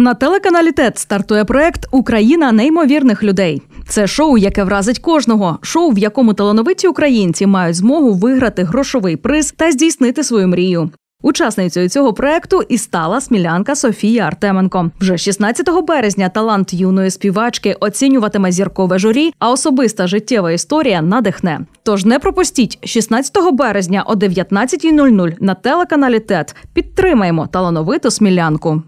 На телеканалі ТЕТ стартує проект Україна неймовірних людей. Це шоу, яке вразить кожного. Шоу, в якому талановиті українці мають змогу виграти грошовий приз та здійснити свою мрію. Учасницею цього проекту і стала смілянка Софія Артеменко. Вже 16 березня талант юної співачки оцінюватиме зіркове журі, а особиста життєва історія надихне. Тож не пропустіть 16 березня о 19.00 на телеканалі ТЕТ. Підтримаємо талановиту смілянку.